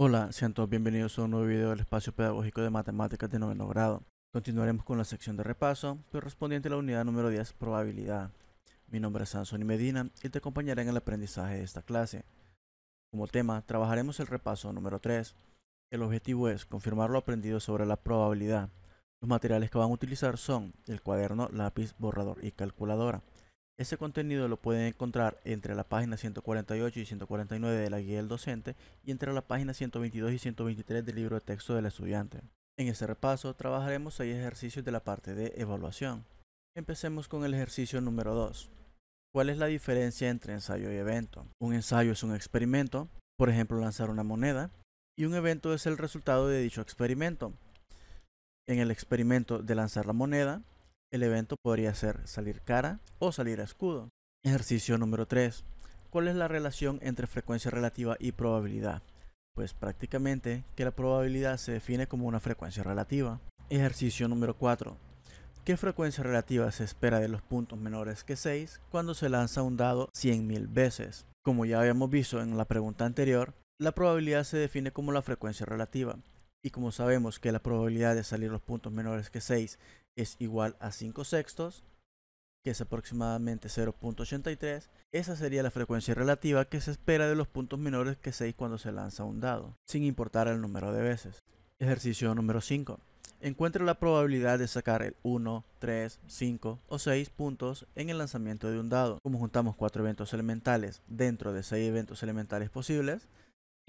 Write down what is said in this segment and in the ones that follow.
Hola, sean todos bienvenidos a un nuevo video del espacio pedagógico de matemáticas de noveno grado. Continuaremos con la sección de repaso, correspondiente a la unidad número 10, probabilidad. Mi nombre es Sansón Medina y te acompañaré en el aprendizaje de esta clase. Como tema, trabajaremos el repaso número 3. El objetivo es confirmar lo aprendido sobre la probabilidad. Los materiales que van a utilizar son el cuaderno, lápiz, borrador y calculadora. Ese contenido lo pueden encontrar entre la página 148 y 149 de la guía del docente y entre la página 122 y 123 del libro de texto del estudiante. En este repaso trabajaremos seis ejercicios de la parte de evaluación. Empecemos con el ejercicio número 2. ¿Cuál es la diferencia entre ensayo y evento? Un ensayo es un experimento, por ejemplo lanzar una moneda, y un evento es el resultado de dicho experimento. En el experimento de lanzar la moneda, el evento podría ser salir cara o salir a escudo. Ejercicio número 3. ¿Cuál es la relación entre frecuencia relativa y probabilidad? Pues prácticamente que la probabilidad se define como una frecuencia relativa. Ejercicio número 4. ¿Qué frecuencia relativa se espera de los puntos menores que 6 cuando se lanza un dado 100.000 veces? Como ya habíamos visto en la pregunta anterior, la probabilidad se define como la frecuencia relativa, y como sabemos que la probabilidad de salir los puntos menores que 6 es igual a 5 sextos, que es aproximadamente 0.83, esa sería la frecuencia relativa que se espera de los puntos menores que 6 cuando se lanza un dado, sin importar el número de veces. Ejercicio número 5. Encuentre la probabilidad de sacar el 1, 3, 5 o 6 puntos en el lanzamiento de un dado. Como juntamos 4 eventos elementales dentro de 6 eventos elementales posibles,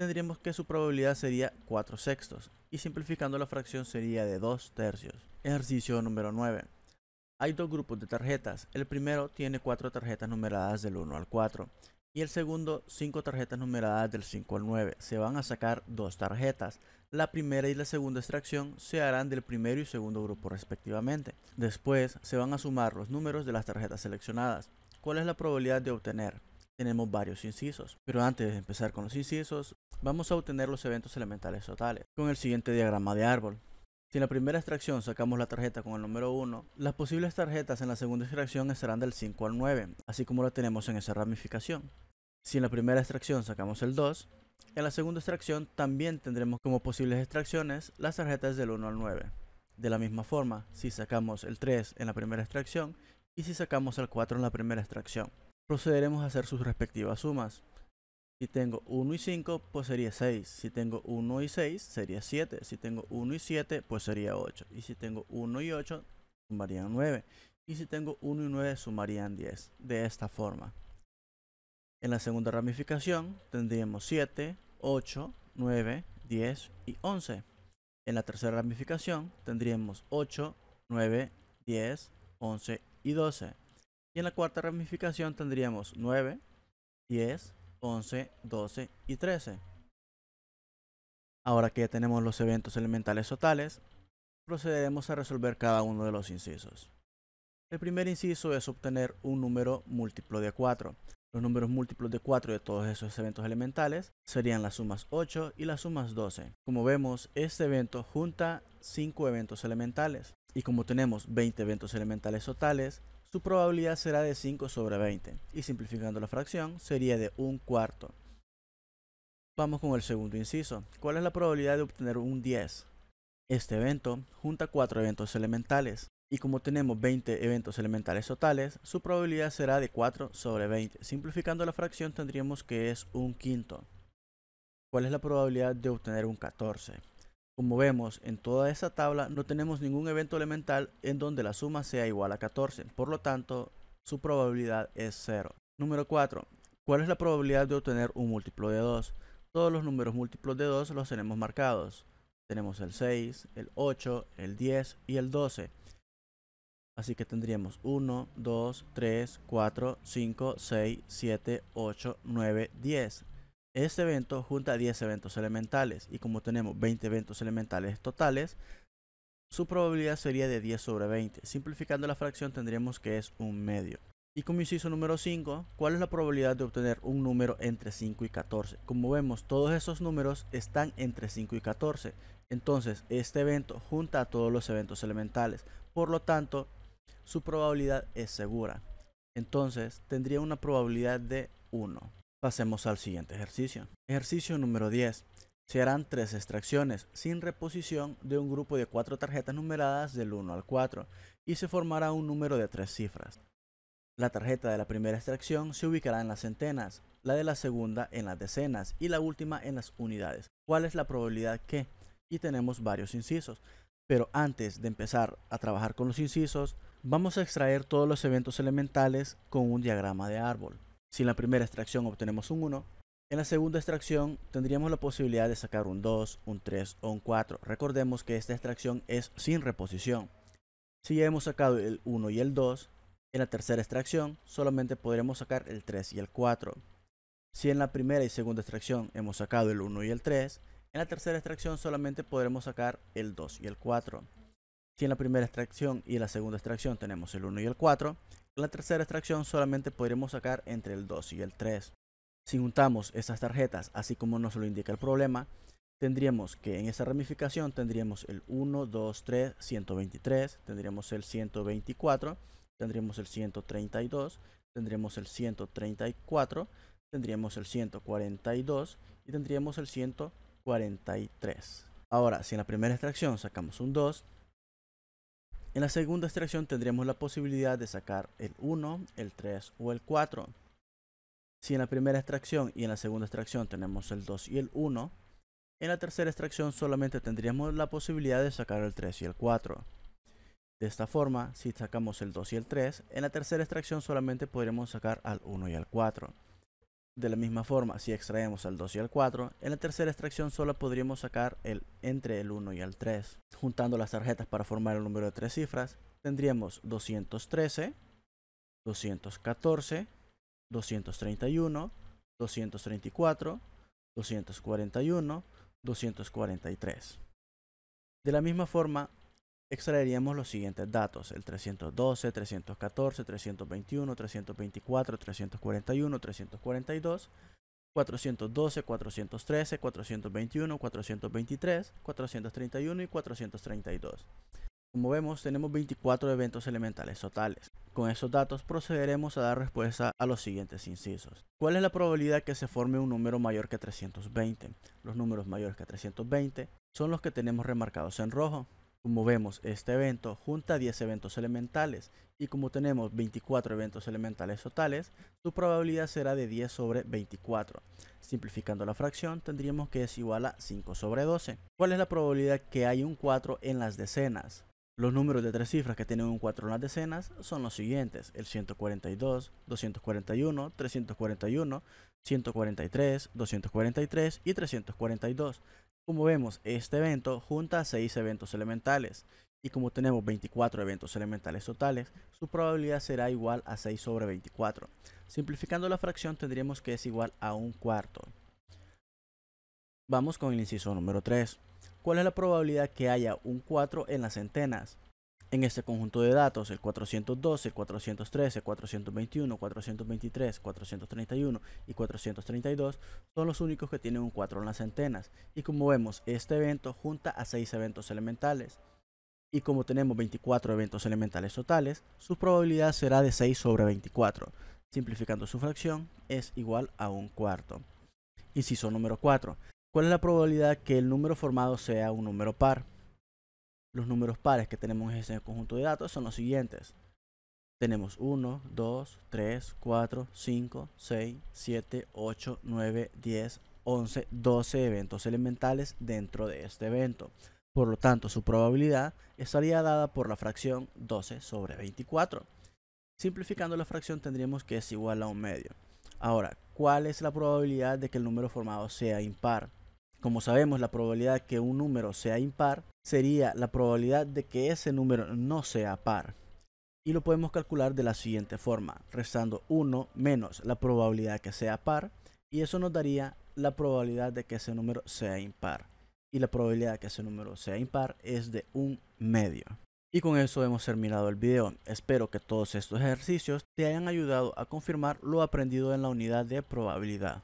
tendríamos que su probabilidad sería 4 sextos y simplificando la fracción sería de 2 tercios. Ejercicio número 9. Hay dos grupos de tarjetas. El primero tiene 4 tarjetas numeradas del 1 al 4 y el segundo 5 tarjetas numeradas del 5 al 9. Se van a sacar dos tarjetas. La primera y la segunda extracción se harán del primero y segundo grupo respectivamente. Después se van a sumar los números de las tarjetas seleccionadas. ¿Cuál es la probabilidad de obtener? tenemos varios incisos. Pero antes de empezar con los incisos, vamos a obtener los eventos elementales totales con el siguiente diagrama de árbol. Si en la primera extracción sacamos la tarjeta con el número 1, las posibles tarjetas en la segunda extracción estarán del 5 al 9, así como la tenemos en esa ramificación. Si en la primera extracción sacamos el 2, en la segunda extracción también tendremos como posibles extracciones las tarjetas del 1 al 9. De la misma forma, si sacamos el 3 en la primera extracción y si sacamos el 4 en la primera extracción procederemos a hacer sus respectivas sumas. Si tengo 1 y 5, pues sería 6. Si tengo 1 y 6, sería 7. Si tengo 1 y 7, pues sería 8. Y si tengo 1 y 8, sumarían 9. Y si tengo 1 y 9, sumarían 10. De esta forma. En la segunda ramificación tendríamos 7, 8, 9, 10 y 11. En la tercera ramificación tendríamos 8, 9, 10, 11 y 12. Y en la cuarta ramificación tendríamos 9, 10, 11, 12 y 13. Ahora que ya tenemos los eventos elementales totales, procederemos a resolver cada uno de los incisos. El primer inciso es obtener un número múltiplo de 4. Los números múltiplos de 4 de todos esos eventos elementales serían las sumas 8 y las sumas 12. Como vemos, este evento junta 5 eventos elementales. Y como tenemos 20 eventos elementales totales, su probabilidad será de 5 sobre 20 y simplificando la fracción sería de un cuarto. Vamos con el segundo inciso. ¿Cuál es la probabilidad de obtener un 10? Este evento junta 4 eventos elementales y como tenemos 20 eventos elementales totales, su probabilidad será de 4 sobre 20. Simplificando la fracción tendríamos que es un quinto. ¿Cuál es la probabilidad de obtener un 14? Como vemos en toda esa tabla no tenemos ningún evento elemental en donde la suma sea igual a 14, por lo tanto su probabilidad es 0. Número 4. ¿Cuál es la probabilidad de obtener un múltiplo de 2? Todos los números múltiplos de 2 los tenemos marcados. Tenemos el 6, el 8, el 10 y el 12. Así que tendríamos 1, 2, 3, 4, 5, 6, 7, 8, 9, 10. Este evento junta 10 eventos elementales y como tenemos 20 eventos elementales totales, su probabilidad sería de 10 sobre 20. Simplificando la fracción tendríamos que es un medio. Y como inciso número 5, ¿cuál es la probabilidad de obtener un número entre 5 y 14? Como vemos, todos esos números están entre 5 y 14. Entonces, este evento junta a todos los eventos elementales. Por lo tanto, su probabilidad es segura. Entonces, tendría una probabilidad de 1. Pasemos al siguiente ejercicio. Ejercicio número 10. Se harán tres extracciones sin reposición de un grupo de cuatro tarjetas numeradas del 1 al 4 y se formará un número de tres cifras. La tarjeta de la primera extracción se ubicará en las centenas, la de la segunda en las decenas y la última en las unidades. ¿Cuál es la probabilidad que? Y tenemos varios incisos. Pero antes de empezar a trabajar con los incisos, vamos a extraer todos los eventos elementales con un diagrama de árbol. Si en la primera extracción obtenemos un 1, en la segunda extracción tendríamos la posibilidad de sacar un 2, un 3 o un 4. Recordemos que esta extracción es sin reposición. Si ya hemos sacado el 1 y el 2, en la tercera extracción solamente podremos sacar el 3 y el 4. Si en la primera y segunda extracción hemos sacado el 1 y el 3, en la tercera extracción solamente podremos sacar el 2 y el 4. Si en la primera extracción y en la segunda extracción tenemos el 1 y el 4, la tercera extracción solamente podremos sacar entre el 2 y el 3. Si juntamos esas tarjetas, así como nos lo indica el problema, tendríamos que en esa ramificación tendríamos el 1, 2, 3, 123, tendríamos el 124, tendríamos el 132, tendríamos el 134, tendríamos el 142 y tendríamos el 143. Ahora, si en la primera extracción sacamos un 2, en la segunda extracción tendríamos la posibilidad de sacar el 1, el 3 o el 4. Si en la primera extracción y en la segunda extracción tenemos el 2 y el 1, en la tercera extracción solamente tendríamos la posibilidad de sacar el 3 y el 4. De esta forma, si sacamos el 2 y el 3, en la tercera extracción solamente podremos sacar al 1 y al 4. De la misma forma, si extraemos al 2 y al 4, en la tercera extracción solo podríamos sacar el entre el 1 y el 3. Juntando las tarjetas para formar el número de tres cifras, tendríamos 213, 214, 231, 234, 241, 243. De la misma forma, extraeríamos los siguientes datos, el 312, 314, 321, 324, 341, 342, 412, 413, 421, 423, 431 y 432. Como vemos, tenemos 24 eventos elementales totales. Con esos datos procederemos a dar respuesta a los siguientes incisos. ¿Cuál es la probabilidad que se forme un número mayor que 320? Los números mayores que 320 son los que tenemos remarcados en rojo. Como vemos, este evento junta 10 eventos elementales y como tenemos 24 eventos elementales totales, su probabilidad será de 10 sobre 24. Simplificando la fracción, tendríamos que es igual a 5 sobre 12. ¿Cuál es la probabilidad que hay un 4 en las decenas? Los números de tres cifras que tienen un 4 en las decenas son los siguientes, el 142, 241, 341, 143, 243 y 342. Como vemos, este evento junta 6 eventos elementales, y como tenemos 24 eventos elementales totales, su probabilidad será igual a 6 sobre 24. Simplificando la fracción tendríamos que es igual a un cuarto. Vamos con el inciso número 3. ¿Cuál es la probabilidad que haya un 4 en las centenas? En este conjunto de datos, el 412, 413, 421, 423, 431 y 432 son los únicos que tienen un 4 en las centenas. Y como vemos, este evento junta a 6 eventos elementales. Y como tenemos 24 eventos elementales totales, su probabilidad será de 6 sobre 24. Simplificando su fracción, es igual a un cuarto. son número 4. ¿Cuál es la probabilidad que el número formado sea un número par? Los números pares que tenemos en ese conjunto de datos son los siguientes. Tenemos 1, 2, 3, 4, 5, 6, 7, 8, 9, 10, 11, 12 eventos elementales dentro de este evento. Por lo tanto, su probabilidad estaría dada por la fracción 12 sobre 24. Simplificando la fracción tendríamos que es igual a un medio. Ahora, ¿cuál es la probabilidad de que el número formado sea impar? Como sabemos, la probabilidad de que un número sea impar sería la probabilidad de que ese número no sea par. Y lo podemos calcular de la siguiente forma, restando 1 menos la probabilidad que sea par, y eso nos daría la probabilidad de que ese número sea impar. Y la probabilidad de que ese número sea impar es de un medio. Y con eso hemos terminado el video. Espero que todos estos ejercicios te hayan ayudado a confirmar lo aprendido en la unidad de probabilidad.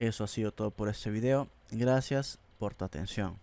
Eso ha sido todo por este video. Gracias por tu atención.